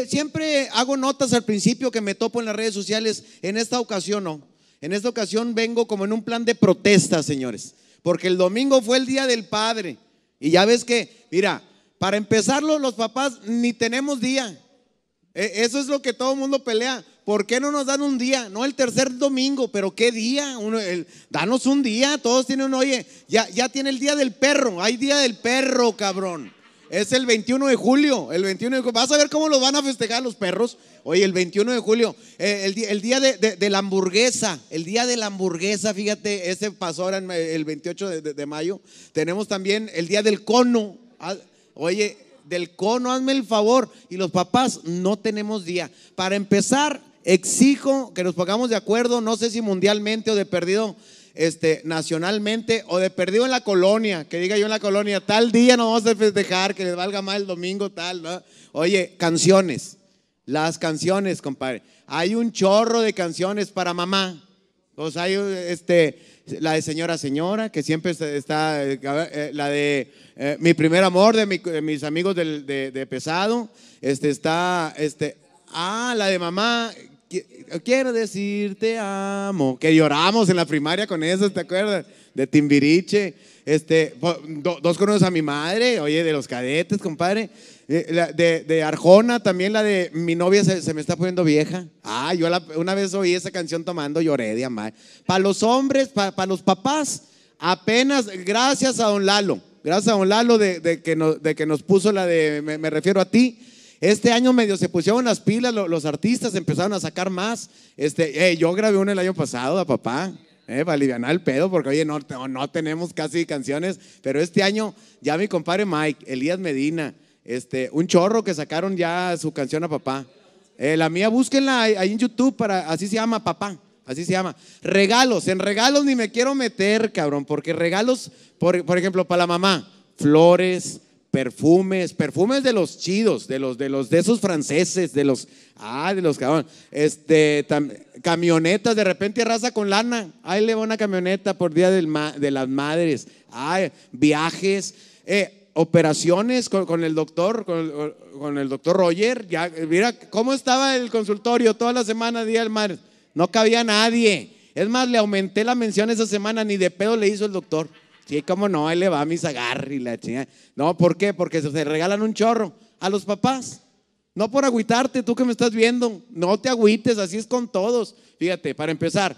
Eh, siempre hago notas al principio que me topo en las redes sociales. En esta ocasión no. En esta ocasión vengo como en un plan de protesta, señores. Porque el domingo fue el Día del Padre. Y ya ves que, mira, para empezarlo los papás ni tenemos día. E, eso es lo que todo el mundo pelea. ¿Por qué no nos dan un día? No el tercer domingo, pero ¿qué día? Uno, danos un día. Todos tienen, oye, ya, ya tiene el día del perro. Hay día del perro, cabrón. Es el 21 de julio, el 21 de julio. Vas a ver cómo los van a festejar los perros. Oye, el 21 de julio, eh, el, día de, la hamburguesa, el día de la hamburguesa, fíjate, ese pasó ahora eh, el 28 de, de, mayo. Tenemos también el día del cono. Oye, del cono, hazme el favor. Y los papás no tenemos día. Para empezar, exijo que nos pongamos de acuerdo, no sé si mundialmente o de perdido este, nacionalmente o de perdido en la colonia, que diga yo en la colonia, tal día no vamos a festejar, que les valga más el domingo, tal, ¿no? Oye, canciones, las canciones, compadre. Hay un chorro de canciones para mamá. Pues hay este, la de Señora Señora, que siempre está, eh, la de eh, Mi Primer Amor, de, mis amigos de, de, Pesado, este, está, este, ah, la de mamá, Quiero decirte amo. Que lloramos en la primaria con eso, ¿te acuerdas? De Timbiriche. Este, dos conoces a mi madre, oye, de los cadetes, compadre. Eh, de, Arjona, también la de Mi novia se, me está poniendo vieja. Ah, yo una vez oí esa canción tomando, lloré de amar. Para los hombres, para los papás, apenas, gracias a don Lalo, gracias a don Lalo de, que, nos, de que nos puso la de me refiero a ti este año medio se pusieron las pilas, los artistas empezaron a sacar más. Este, eh, yo grabé uno el año pasado a papá, eh, para aliviar el pedo, porque oye, no, tenemos casi canciones, pero este año ya mi compadre Mike, Elías Medina, este, un chorro que sacaron ya su canción a papá. Eh, la mía, búsquenla ahí en YouTube, para, así se llama papá. Así se llama. Regalos. En regalos ni me quiero meter, cabrón. Porque regalos, por, por ejemplo, para la mamá, flores, perfumes, perfumes de los chidos, de los de los de esos franceses, de los ah, de los cabrón, este camionetas, de repente raza con lana, ahí le va una camioneta por día del, de las madres, viajes, eh, operaciones con, el doctor, con, el doctor Roger, ya mira cómo estaba el consultorio toda la semana día del mar no cabía nadie, es más le aumenté la mención esa semana, ni de pedo le hizo el doctor. Sí, como no, ahí le va a mis y la chingada. No, ¿por qué? Porque se regalan un chorro a los papás. No por agüitarte, tú que me estás viendo. No te agüites, así es con todos. Fíjate, para empezar,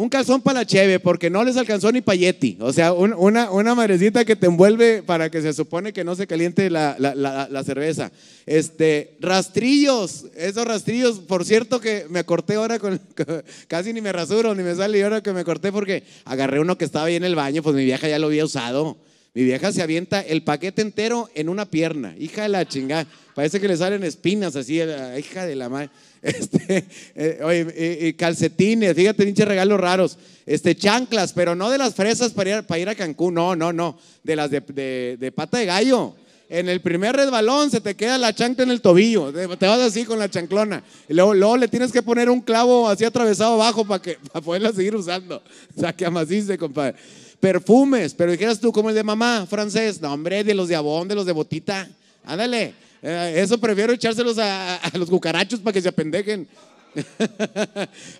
un calzón para la cheve, porque no les alcanzó ni payeti. O sea, una, una madrecita que te envuelve para que se supone que no se caliente la, cerveza. Este, rastrillos, esos rastrillos, por cierto que me corté ahora con, casi ni me rasuro, ni me sale ahora que me corté porque agarré uno que estaba ahí en el baño, pues mi vieja ya lo había usado. Mi vieja se avienta el paquete entero en una pierna. Hija de la chingada. Parece que le salen espinas así, hija de la madre. Este, eh, calcetines, fíjate, pinche regalos raros. Este, chanclas, pero no de las fresas para ir, a Cancún, no, no, no. De las de, pata de gallo en el primer resbalón se te queda la chancla en el tobillo, te vas así con la chanclona. Y luego, le tienes que poner un clavo así atravesado abajo para que para poderla seguir usando. O sea, que amasiste compadre perfumes, pero dijeras tú, como el de mamá francés, no, hombre, de los de abón, de los de botita, ándale, eh, eso prefiero echárselos a, los cucarachos para que se apendejen.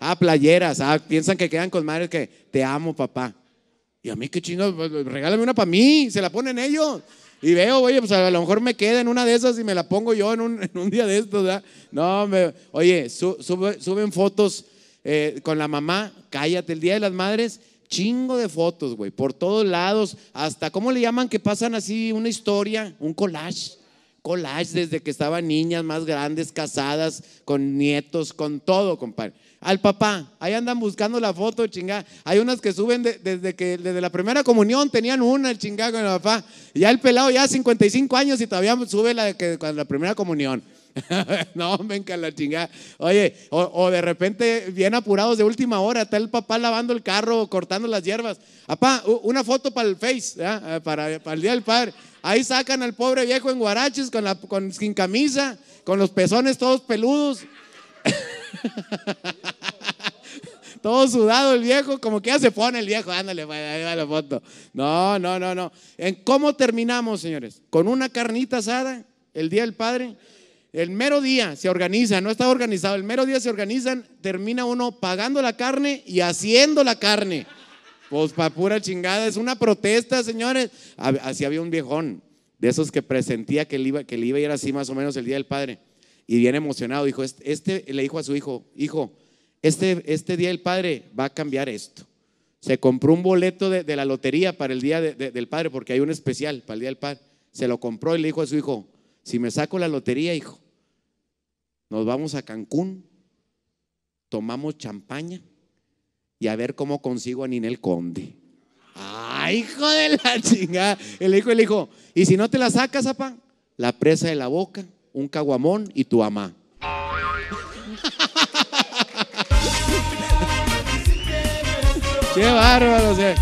ah, playeras, ah, piensan que quedan con madres que te amo, papá. Y a mí qué chino, pues, regálame una para mí, se la ponen ellos. Y veo, oye, pues a lo mejor me queda en una de esas y me la pongo yo en un, día de estos. No, oye, suben fotos eh, con la mamá, cállate, el Día de las Madres Chingo de fotos, güey, por todos lados, hasta, ¿cómo le llaman que pasan así una historia, un collage? Collage desde que estaban niñas más grandes, casadas, con nietos, con todo, compadre. Al papá, ahí andan buscando la foto, chingada. Hay unas que suben desde que desde la primera comunión tenían una, el chingada con el papá. ya el pelado ya 55 años y todavía sube la que con la primera comunión. no, venga la chingada. Oye, o, de repente bien apurados de última hora, está el papá lavando el carro, cortando las hierbas. Papá, una foto eh, para el Face, para, el Día del Padre. Ahí sacan al pobre viejo en guaraches, con la, sin camisa, con los pezones todos peludos. todo sudado el viejo, como que ya se pone el viejo, ándale, pues, ahí va la foto. No, no, no, no. ¿En cómo terminamos, señores? ¿Con una carnita asada el Día del Padre? El mero día se organiza, no está organizado, el mero día se organizan, termina uno pagando la carne y haciendo la carne. Pues para pura chingada, es una protesta, señores. Así había un viejón de esos que presentía que le iba, que iba a ir así más o menos el día del padre. Y bien emocionado, dijo, este, este-" le dijo a su hijo, hijo, este, este día del padre va a cambiar esto. Se compró un boleto de, la lotería para el día del padre, porque hay un especial para el día del padre. Se lo compró y le dijo a su hijo, si me saco la lotería, hijo, nos vamos a Cancún, tomamos champaña y a ver cómo consigo a Ninel Conde. ¡Ay, hijo de la chingada! El hijo el hijo, y si no te la sacas, apá, la presa de la boca, un caguamón y tu amá. ¡Qué bárbaro!